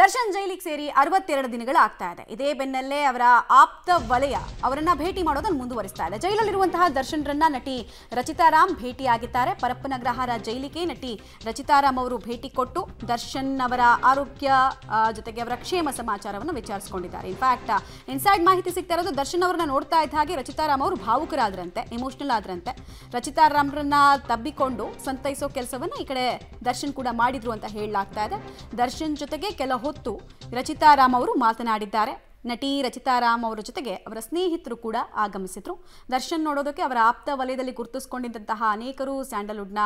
ದರ್ಶನ್ ಜೈಲಿಗೆ ಸೇರಿ ಅರವತ್ತೆರಡು ದಿನಗಳು ಆಗ್ತಾ ಇದೆ ಇದೇ ಬೆನ್ನಲ್ಲೇ ಅವರ ಆಪ್ತ ವಲಯ ಅವರನ್ನ ಭೇಟಿ ಮಾಡೋದನ್ನು ಮುಂದುವರಿಸ್ತಾ ಇದೆ ಜೈಲಲ್ಲಿರುವಂತಹ ದರ್ಶನ್ರನ್ನ ನಟಿ ರಚಿತಾರಾಮ್ ಭೇಟಿಯಾಗಿದ್ದಾರೆ ಪರಪ್ಪನ ಗ್ರಹಾರ ಜೈಲಿಗೆ ನಟಿ ರಚಿತಾರಾಮ್ ಅವರು ಭೇಟಿ ಕೊಟ್ಟು ದರ್ಶನ್ ಅವರ ಆರೋಗ್ಯ ಜೊತೆಗೆ ಅವರ ಕ್ಷೇಮ ಸಮಾಚಾರವನ್ನು ವಿಚಾರಿಸಿಕೊಂಡಿದ್ದಾರೆ ಇನ್ಫ್ಯಾಕ್ಟ್ ಇನ್ಸೈಡ್ ಮಾಹಿತಿ ಸಿಗ್ತಾ ಇರೋದು ದರ್ಶನ್ ಅವರನ್ನ ನೋಡ್ತಾ ಇದ್ದ ಹಾಗೆ ರಚಿತಾರಾಮ್ ಅವರು ಭಾವುಕರಾದ್ರಂತೆ ಎಮೋಷನಲ್ ಆದ್ರಂತೆ ರಚಿತಾ ರಚಿತಾರಾಮ್ರನ್ನ ತಬ್ಬಿಕೊಂಡು ಸಂತೈಸೋ ಕೆಲಸವನ್ನ ಈ ಕಡೆ ದರ್ಶನ್ ಕೂಡ ಮಾಡಿದ್ರು ಅಂತ ಹೇಳಲಾಗ್ತಾ ಇದೆ ದರ್ಶನ್ ಜೊತೆಗೆ ಕೆಲ ಹೊತ್ತು ರಚಿತಾರಾಮ್ ಅವರು ಮಾತನಾಡಿದ್ದಾರೆ ನಟಿ ರಚಿತಾರಾಮ್ ಅವರ ಜೊತೆಗೆ ಅವರ ಸ್ನೇಹಿತರು ಕೂಡ ಆಗಮಿಸಿದ್ರು ದರ್ಶನ್ ನೋಡೋದಕ್ಕೆ ಅವರ ಆಪ್ತ ವಲಯದಲ್ಲಿ ಗುರುತಿಸಿಕೊಂಡಿದ್ದಂತಹ ಅನೇಕರು ಸ್ಯಾಂಡಲ್ವುಡ್ನ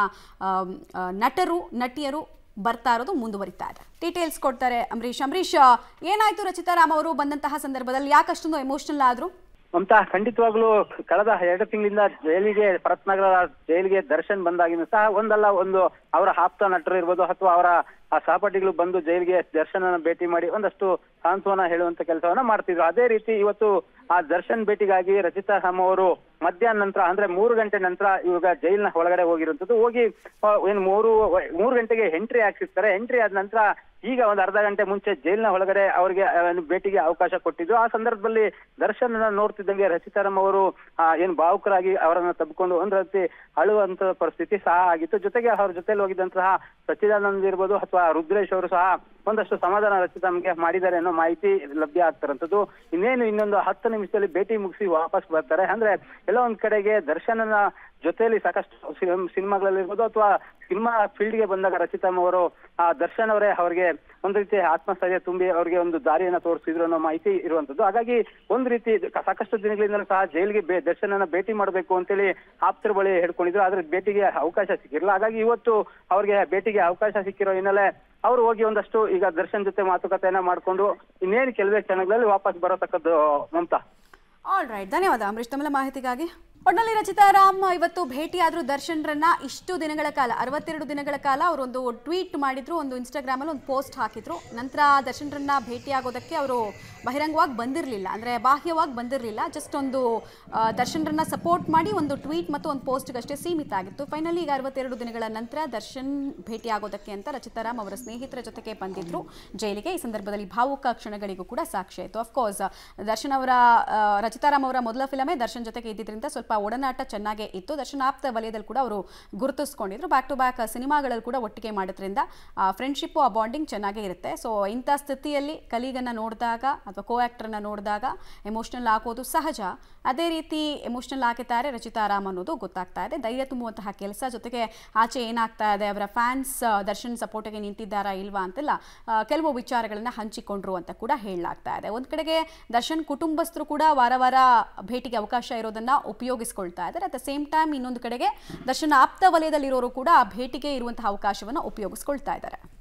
ನಟರು ನಟಿಯರು ಬರ್ತಾ ಇರೋದು ಮುಂದುವರಿತಾ ಇದೆ ಡೀಟೇಲ್ಸ್ ಕೊಡ್ತಾರೆ ಅಂಬರೀಷ್ ಅಂಬರೀಷ್ ಏನಾಯ್ತು ರಚಿತಾರಾಮ್ ಅವರು ಬಂದಂತಹ ಸಂದರ್ಭದಲ್ಲಿ ಯಾಕಷ್ಟೊಂದು ಎಮೋಷನಲ್ ಆದರು ಮಮತಾ ಖಂಡಿತವಾಗ್ಲೂ ಕಳೆದ ಎರಡು ತಿಂಗಳಿಂದ ಜೈಲಿಗೆ ನಗರ ಜೈಲಿಗೆ ದರ್ಶನ್ ಬಂದಾಗಿನ ಸಹ ಒಂದಲ್ಲ ಒಂದು ಅವರ ಆಪ್ತ ನಟರು ಇರ್ಬೋದು ಅಥವಾ ಅವರ ಆ ಸಹಪಾಠಿಗಳು ಬಂದು ಜೈಲಿಗೆ ದರ್ಶನ ಭೇಟಿ ಮಾಡಿ ಒಂದಷ್ಟು ಸಾಂತ್ವನ ಹೇಳುವಂತ ಕೆಲಸವನ್ನ ಮಾಡ್ತಿದ್ರು ಅದೇ ರೀತಿ ಇವತ್ತು ಆ ದರ್ಶನ್ ಭೇಟಿಗಾಗಿ ರಚಿತಾ ರಾಮ ಅವರು ಮಧ್ಯಾಹ್ನ ನಂತರ ಅಂದ್ರೆ ಮೂರು ಗಂಟೆ ನಂತರ ಇವಾಗ ಜೈಲ್ನ ಒಳಗಡೆ ಹೋಗಿರುವಂತದ್ದು ಹೋಗಿ ಏನು ಮೂರು ಮೂರು ಗಂಟೆಗೆ ಎಂಟ್ರಿ ಹಾಕ್ಸಿರ್ತಾರೆ ಎಂಟ್ರಿ ಆದ ನಂತರ ಈಗ ಒಂದು ಅರ್ಧ ಗಂಟೆ ಮುಂಚೆ ಜೈಲ್ನ ಒಳಗಡೆ ಅವರಿಗೆ ಭೇಟಿಗೆ ಅವಕಾಶ ಕೊಟ್ಟಿದ್ರು ಆ ಸಂದರ್ಭದಲ್ಲಿ ದರ್ಶನ್ ನೋಡ್ತಿದ್ದಂಗೆ ರಚಿತಾರಾಮ್ ಅವರು ಏನು ಭಾವುಕರಾಗಿ ಅವರನ್ನ ತಬ್ಕೊಂಡು ಒಂದ್ ರೀತಿ ಅಳುವಂತ ಪರಿಸ್ಥಿತಿ ಸಹ ಆಗಿತ್ತು ಜೊತೆಗೆ ಅವ್ರ ಜೊತೆಲಿ ಹೋಗಿದ್ದಂತಹ ಸಚ್ಚಿದಾನಂದ್ ಇರ್ಬೋದು ಅಥವಾ ರುದ್ರೇಶ್ ಅವರು ಸಹ ಒಂದಷ್ಟು ಸಮಾಧಾನ ರಚಿತಾಮ್ಗೆ ಮಾಡಿದ್ದಾರೆ ಅನ್ನೋ ಮಾಹಿತಿ ಲಭ್ಯ ಆಗ್ತಾರಂಥದ್ದು ಇನ್ನೇನು ಇನ್ನೊಂದು ಹತ್ತು ನಿಮಿಷದಲ್ಲಿ ಭೇಟಿ ಮುಗಿಸಿ ವಾಪಸ್ ಬರ್ತಾರೆ ಅಂದ್ರೆ ಕೆಲವೊಂದ್ ಕಡೆಗೆ ದರ್ಶನನ ಜೊತೆಯಲ್ಲಿ ಸಾಕಷ್ಟು ಸಿನಿಮಾಗಳಲ್ಲಿ ಇರ್ಬೋದು ಅಥವಾ ಸಿನಿಮಾ ಗೆ ಬಂದಾಗ ರಚಿತಮ್ಮ ಅವರು ಆ ದರ್ಶನ್ ಅವರೇ ಅವರಿಗೆ ಒಂದ್ ರೀತಿ ಆತ್ಮಸ್ಥೈರ್ಯ ತುಂಬಿ ಅವ್ರಿಗೆ ಒಂದು ದಾರಿಯನ್ನ ತೋರಿಸಿದ್ರು ಅನ್ನೋ ಮಾಹಿತಿ ಇರುವಂತದ್ದು ಹಾಗಾಗಿ ಒಂದ್ ರೀತಿ ಸಾಕಷ್ಟು ದಿನಗಳಿಂದ ಸಹ ಜೈಲ್ಗೆ ದರ್ಶನನ ಭೇಟಿ ಮಾಡಬೇಕು ಅಂತೇಳಿ ಆಪ್ತರ ಬಳಿ ಹೇಳ್ಕೊಂಡಿದ್ರು ಆದ್ರೆ ಭೇಟಿಗೆ ಅವಕಾಶ ಸಿಕ್ಕಿರಲ್ಲ ಹಾಗಾಗಿ ಇವತ್ತು ಅವ್ರಿಗೆ ಭೇಟಿಗೆ ಅವಕಾಶ ಸಿಕ್ಕಿರೋ ಹಿನ್ನೆಲೆ ಅವ್ರು ಹೋಗಿ ಒಂದಷ್ಟು ಈಗ ದರ್ಶನ್ ಜೊತೆ ಮಾತುಕತೆಯನ್ನ ಮಾಡ್ಕೊಂಡು ಇನ್ನೇನು ಕೆಲವೇ ಕ್ಷಣಗಳಲ್ಲಿ ವಾಪಸ್ ಬರತಕ್ಕದ್ದು ಮಮತಾ ಆಲ್ ರೈಟ್ ಧನ್ಯವಾದ ಅಮರೀಶ್ ಮಾಹಿತಿಗಾಗಿ ಒಟ್ನಲ್ಲಿ ರಚಿತಾ ರಾಮ್ ಇವತ್ತು ಭೇಟಿಯಾದರೂ ದರ್ಶನ್ರನ್ನ ಇಷ್ಟು ದಿನಗಳ ಕಾಲ ಅರವತ್ತೆರಡು ದಿನಗಳ ಕಾಲ ಅವರೊಂದು ಟ್ವೀಟ್ ಮಾಡಿದ್ರು ಒಂದು ಇನ್ಸ್ಟಾಗ್ರಾಮ್ ಅಲ್ಲಿ ಒಂದು ಪೋಸ್ಟ್ ಹಾಕಿದ್ರು ನಂತರ ದರ್ಶನ್ರನ್ನ ಭೇಟಿಯಾಗೋದಕ್ಕೆ ಅವರು ಬಹಿರಂಗವಾಗಿ ಬಂದಿರಲಿಲ್ಲ ಅಂದರೆ ಬಾಹ್ಯವಾಗಿ ಬಂದಿರಲಿಲ್ಲ ಜಸ್ಟ್ ಒಂದು ದರ್ಶನ್ರನ್ನ ಸಪೋರ್ಟ್ ಮಾಡಿ ಒಂದು ಟ್ವೀಟ್ ಮತ್ತು ಒಂದು ಪೋಸ್ಟ್ಗಷ್ಟೇ ಸೀಮಿತ ಆಗಿತ್ತು ಫೈನಲಿ ಈಗ ಅರವತ್ತೆರಡು ದಿನಗಳ ನಂತರ ದರ್ಶನ್ ಭೇಟಿ ಆಗೋದಕ್ಕೆ ಅಂತ ರಚಿತಾರಾಮ್ ಅವರ ಸ್ನೇಹಿತರ ಜೊತೆಗೆ ಬಂದಿದ್ರು ಜೈಲಿಗೆ ಈ ಸಂದರ್ಭದಲ್ಲಿ ಭಾವುಕ ಕ್ಷಣಗಳಿಗೂ ಕೂಡ ಸಾಕ್ಷಿ ಆಯಿತು ಅಫ್ಕೋರ್ಸ್ ದರ್ಶನ್ ಅವರ ರಚಿತಾರಾಮ್ ಅವರ ಮೊದಲ ಫಿಲಮೇ ದರ್ಶನ್ ಜೊತೆಗೆ ಇದ್ದಿದ್ದರಿಂದ ಸ್ವಲ್ಪ ಒಡನಾಟ ಚೆನ್ನಾಗೆ ಇತ್ತು ದರ್ಶನಾಪ್ತ ವಲಯದಲ್ಲಿ ಕೂಡ ಅವರು ಗುರುತಿಸ್ಕೊಂಡಿದ್ರು ಬ್ಯಾಕ್ ಟು ಬ್ಯಾಕ್ ಸಿನಿಮಾಗಳಲ್ಲಿ ಕೂಡ ಒಟ್ಟಿಗೆ ಮಾಡೋದ್ರಿಂದ ಫ್ರೆಂಡ್ಶಿಪ್ಪು ಆ ಬಾಂಡಿಂಗ್ ಚೆನ್ನಾಗೇ ಇರುತ್ತೆ ಸೊ ಇಂಥ ಸ್ಥಿತಿಯಲ್ಲಿ ಕಲೀಗನ್ನು ನೋಡಿದಾಗ ಅಥವಾ ಕೋ ಆ್ಯಕ್ಟ್ರನ್ನ ನೋಡಿದಾಗ ಎಮೋಷ್ನಲ್ ಆಗೋದು ಸಹಜ ಅದೇ ರೀತಿ ಎಮೋಷ್ನಲ್ ಆಗಿದ್ದಾರೆ ರಚಿತಾ ರಾಮ್ ಅನ್ನೋದು ಗೊತ್ತಾಗ್ತಾ ಇದೆ ಧೈರ್ಯ ತುಂಬುವಂತಹ ಕೆಲಸ ಜೊತೆಗೆ ಆಚೆ ಏನಾಗ್ತಾ ಇದೆ ಅವರ ಫ್ಯಾನ್ಸ್ ದರ್ಶನ್ ಸಪೋರ್ಟಿಗೆ ನಿಂತಿದ್ದಾರಾ ಇಲ್ವಾ ಅಂತೆಲ್ಲ ಕೆಲವು ವಿಚಾರಗಳನ್ನು ಹಂಚಿಕೊಂಡ್ರು ಅಂತ ಕೂಡ ಹೇಳಲಾಗ್ತಾ ಇದೆ ಒಂದು ಕಡೆಗೆ ದರ್ಶನ್ ಕುಟುಂಬಸ್ಥರು ಕೂಡ ವಾರ ವಾರ ಭೇಟಿಗೆ ಅವಕಾಶ ಇರೋದನ್ನ ಉಪಯೋಗ ಉಪಯೋಗಿಸ್ಕೊಳ್ತಾ ಇದ್ದಾರೆ ಅಟ್ ದ ಸೇಮ್ ಟೈಮ್ ಇನ್ನೊಂದು ಕಡೆಗೆ ದರ್ಶನ ಆಪ್ತ ವಲಯದಲ್ಲಿರೋರು ಕೂಡ ಆ ಭೇಟಿಗೆ ಇರುವಂತಹ ಅವಕಾಶವನ್ನು ಉಪಯೋಗಿಸ್ಕೊಳ್ತಾ ಇದ್ದಾರೆ